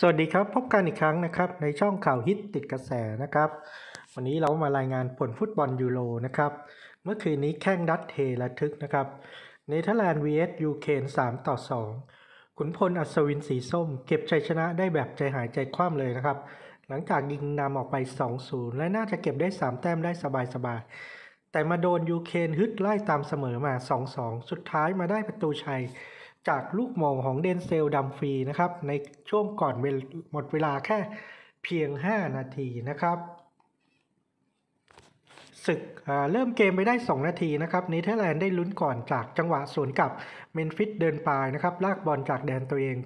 สวัสดีครับ พบกันอีกครั้งนะครับ ในช่องข่าวฮิตติดกระแสนะครับ วันนี้เรามารายงานผลฟุตบอลยูโรนะครับ เมื่อคืนนี้แข่งดัตเทระทึกนะครับเนเธอร์แลนด์ vs ยูเครน3ต่อ2ขุนพลอัศวินสีส้ม เก็บชัยชนะได้แบบใจหายใจคว่ำเลยนะครับ หลังจากยิงนำออกไป 2-0 และน่าจะเก็บได้ 3 แต้มได้สบายสบายแต่มาโดนยูเครนฮึดไล่ตามเสมอมา 2-2 สุดท้ายมาได้ประตูชัยจากลูกมองของเดนเซลดัมฟรีนะครับในช่วงก่อนหมดเวลาแค่เพียง 5 นาทีนะครับศึกเริ่มเกมไปได้ 2 นาทีนะครับเนเธอร์แลนด์ได้ลุ้นก่อนจากจังหวะสวนกับเมนฟิตเดินปลายนะครับลากบอลจากแดนตัวเอง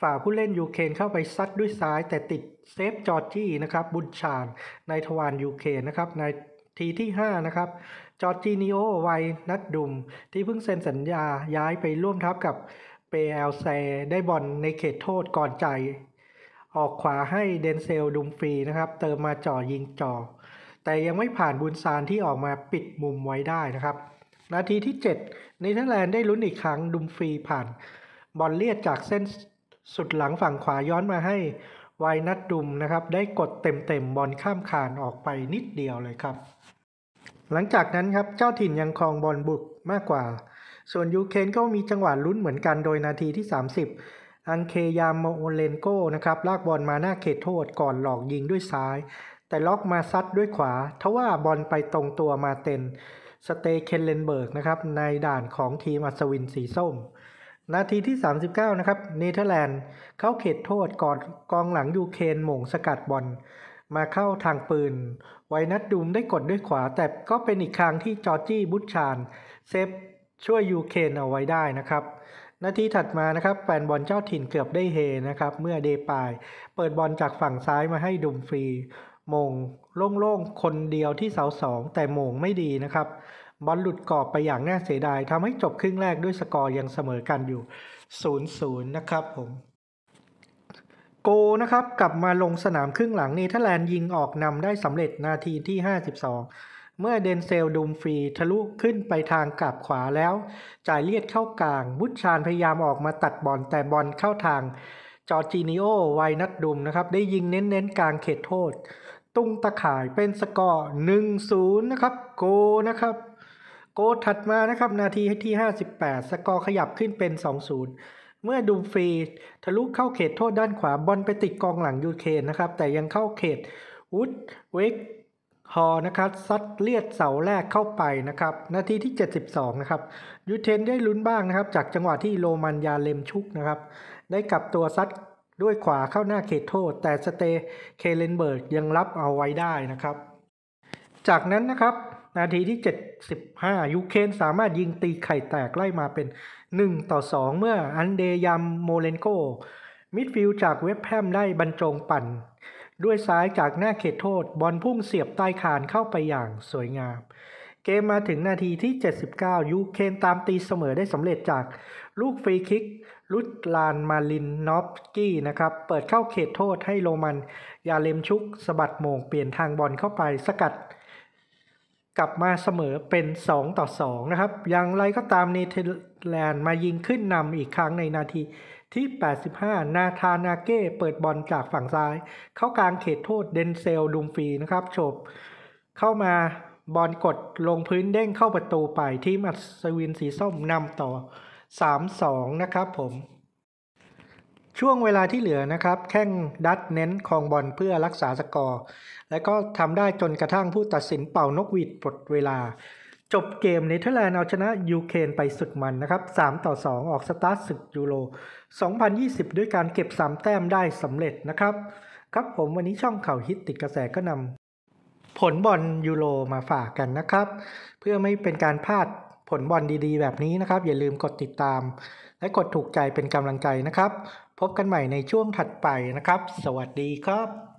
ฝ่าผู้เล่นยูเครนเข้าไปซัดด้วยซ้ายแต่ติดเซฟจอร์จี้นะครับบุญชานนทวารยูเครนนะครับในทีที่5นะครับจอร์จินิโอไวนัดดุม ที่เพิ่งเซ็นสัญญาย้ายไปร่วมทัพกับเปเอลเซได้บอลในเขตโทษก่อนใจ ออกขวาให้เดนเซลดุมฟรีนะครับเติมมาจ่อยิงจ่อ แต่ยังไม่ผ่านบุญซานที่ออกมาปิดมุมไว้ได้นะครับ นาทีที่7เนเธอร์แลนด์ได้ลุ้นอีกครั้งดุมฟรีผ่านบอลเลียดจากเส้นสุดหลังฝั่งขวาย้อนมาให้ไวนัดดุมนะครับ ได้กดเต็มๆ บอลข้ามคานออกไปนิดเดียวเลยครับ หลังจากนั้นครับ เจ้าถิ่นยังครองบอลบุกมากกว่า ส่วนยูเคนก็มีจังหวะลุ้นเหมือนกันโดยนาทีที่ 30 อังเคยามโมเลนโกนะครับลากบอลมาหน้าเขตโทษก่อนหลอกยิงด้วยซ้าย แต่ล็อกมาซัดด้วยขวาทว่าบอลไปตรงตัวมาเต็นสเตเคนเลนเบิร์กนะครับในด่านของทีมอัศวินสีส้มนาทีที่ 39 นะครับเนเธอร์แลนด์เข้าเขตโทษกอดกองหลังยูเคนหม่งสกัดบอล มาเข้าทางปืน ไวนัดดุมได้กดด้วยขวา แต่ก็เป็นอีกครั้งที่จอร์จี้บุชชานเซฟช่วยยูเคนเอาไว้ได้นะครับ นาทีถัดมานะครับแฟนบอลเจ้าถิ่นเกือบได้เฮ นะครับ เมื่อเดปาย เปิดบอลจากฝั่งซ้ายมาให้ดุมฟรีมงโล่งๆ คนเดียวที่เสาสองแต่มงไม่ดีนะครับบอลหลุดกรอบไปอย่างน่าเสียดาย ทำให้จบครึ่งแรกด้วยสกอร์ยังเสมอกันอยู่0-0นะครับผม โกนะครับกลับมาลงสนามครึ่งหลังเนเธอร์แลนด์ยิงออกนำได้สำเร็จนาทีที่ 52 เมื่อเดนเซลดุมฟรีทะลุขึ้นไปทางกลับขวาแล้ว จ่ายเลียดเข้ากลาง บุชชานพยายามออกมาตัดบอลแต่บอลเข้าทาง จอร์จินิโอไวนัดดุมนะครับได้ยิงเน้นๆกลางเขตโทษตุ้งตะข่ายเป็นสกอร์1-0นะครับโกนะครับโกถัดมานะครับนาทีที่ 58 สกอร์ขยับขึ้นเป็น 2-0 เมื่อดูฟรีทะลุเข้าเขตโทษด้านขวาบอลไปติดกองหลังยูเคนนะครับ แต่ยังเข้าเขตวูดเวกฮอนะครับซัดเลียดเสาแรกเข้าไปนะครับนาทีที่ 72นะครับยูเทน ได้ลุ้นบ้างนะครับ จากจังหวะที่โรมันยาเลมชุกนะครับ ได้กลับตัวซัดด้วยขวาเข้าหน้าเขตโทษ แต่สเตเคเลนเบิร์กยังรับเอาไว้ได้นะครับ จากนั้นนะครับนาทีที่ 75 ยูเครนสามารถยิงตีไข่แตกไล่มาเป็น 1 ต่อ 2 เมื่ออันเดยัมโมเลนโกมิดฟิลจากเว็บแฮมได้บรรจงปั่น ด้วยซ้ายจากหน้าเขตโทษบอลพุ่งเสียบใต้คานเข้าไปอย่างสวยงาม เกมมาถึงนาทีที่ 79 ยูเครนตามตีเสมอได้สำเร็จจากลูกฟรีคิกลุดลานมาลินนอฟกี้นะครับ เปิดเข้าเขตโทษให้โรมันยาเลมชุกสะบัดโมงเปลี่ยนทางบอลเข้าไปสกัดกลับมาเสมอเป็น 2 ต่อ 2 นะครับ อย่างไรก็ตามเนเธอร์แลนด์มายิงขึ้นนำอีกครั้งในนาทีที่ 85 นาธานาเก้เปิดบอลจากฝั่งซ้าย เข้ากลางเขตโทษเดนเซลดุมฟีนะครับโฉบ เข้ามาบอลกดลงพื้นเด้งเข้าประตูไปที่มัสวินสีส้มนำต่อ 3-2 นะครับผมช่วงเวลาที่เหลือนะครับแข้งดัดเน้นคองบอลเพื่อรักษาสกอร์ และก็ทำได้จนกระทั่งผู้ตัดสินเป่านกหวีดปลดเวลา จบเกมเนเธอร์แลนด์เอาชนะยูเครนไปสุดมันนะครับ 3 ต่อ 2 ออกสตาร์ทศึกยูโร2020 ด้วยการเก็บ 3 แต้มได้สำเร็จนะครับ ครับผมวันนี้ช่องข่าวฮิตติดกระแสก็นำผลบอลยูโรมาฝากกันนะครับเพื่อไม่เป็นการพลาดผลบอลดี ๆ แบบนี้นะครับ อย่าลืมกดติดตาม และกดถูกใจเป็นกำลังใจนะครับ พบกันใหม่ในช่วงถัดไปนะครับ สวัสดีครับ